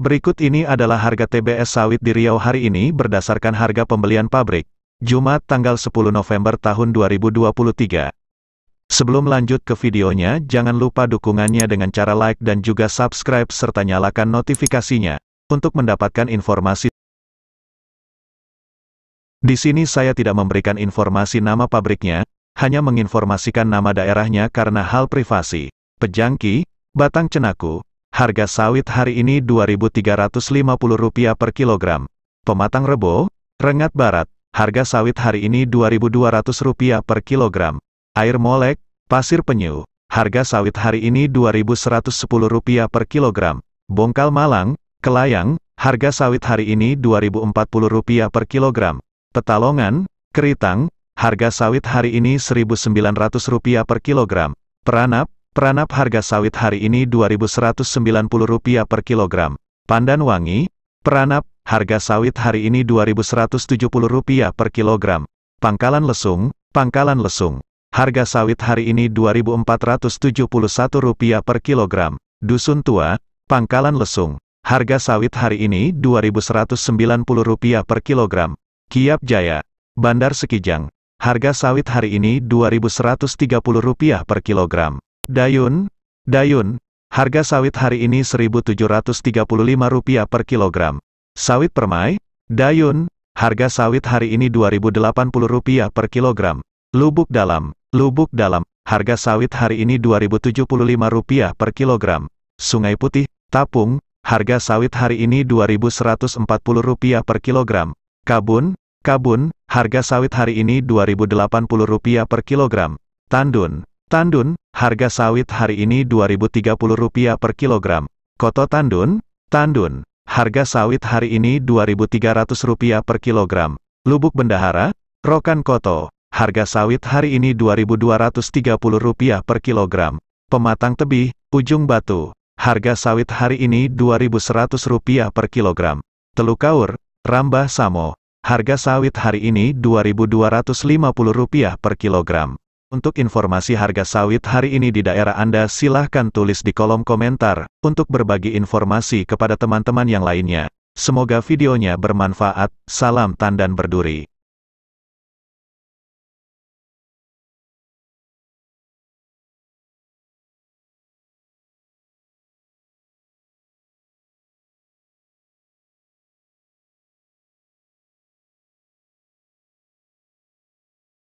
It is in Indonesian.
Berikut ini adalah harga TBS sawit di Riau hari ini berdasarkan harga pembelian pabrik, Jumat tanggal 10 November tahun 2023. Sebelum lanjut ke videonya, jangan lupa dukungannya dengan cara like dan juga subscribe serta nyalakan notifikasinya, untuk mendapatkan informasi di sini saya tidak memberikan informasi nama pabriknya, hanya menginformasikan nama daerahnya karena hal privasi. Pejangki, batang cenaku, harga sawit hari ini Rp2.350 per kilogram. Pematang rebo, rengat barat, harga sawit hari ini Rp2.200 per kilogram. Air molek, pasir penyu, harga sawit hari ini Rp2.110 per kilogram. Bongkal malang, kelayang, harga sawit hari ini Rp2.040 per kilogram. Petalongan, Keritang, harga sawit hari ini Rp1.900 per kilogram. Peranap, Peranap harga sawit hari ini Rp2.190 per kilogram. Pandan wangi, Peranap, harga sawit hari ini Rp2.170 per kilogram. Pangkalan lesung, Pangkalan lesung. Harga sawit hari ini Rp2.471 per kilogram. Dusun Tua, Pangkalan Lesung. Harga sawit hari ini Rp2.190 per kilogram. Kiap Jaya, Bandar Sekijang. Harga sawit hari ini Rp2.130 per kilogram. Dayun, Dayun, harga sawit hari ini Rp1.735 per kilogram. Sawit permai, Dayun, harga sawit hari ini Rp2.080 per kilogram. Lubuk dalam, lubuk dalam, harga sawit hari ini Rp2.075 per kilogram. Sungai Putih, Tapung, harga sawit hari ini Rp2.140 per kilogram. Kabun, kabun, harga sawit hari ini Rp2.080 per kilogram. Tandun, tandun, harga sawit hari ini Rp2.030 per kilogram. Koto tandun, tandun, harga sawit hari ini Rp2.300 per kilogram. Lubuk bendahara, rokan koto, harga sawit hari ini Rp2.230 per kilogram. Pematang Tebi, ujung batu, harga sawit hari ini Rp2.100 per kilogram. Teluk Kaur, Rambah Samo, Harga sawit hari ini Rp2.250 per kilogram. Untuk informasi harga sawit hari ini di daerah Anda silahkan tulis di kolom komentar, untuk berbagi informasi kepada teman-teman yang lainnya. Semoga videonya bermanfaat, salam tandan berduri.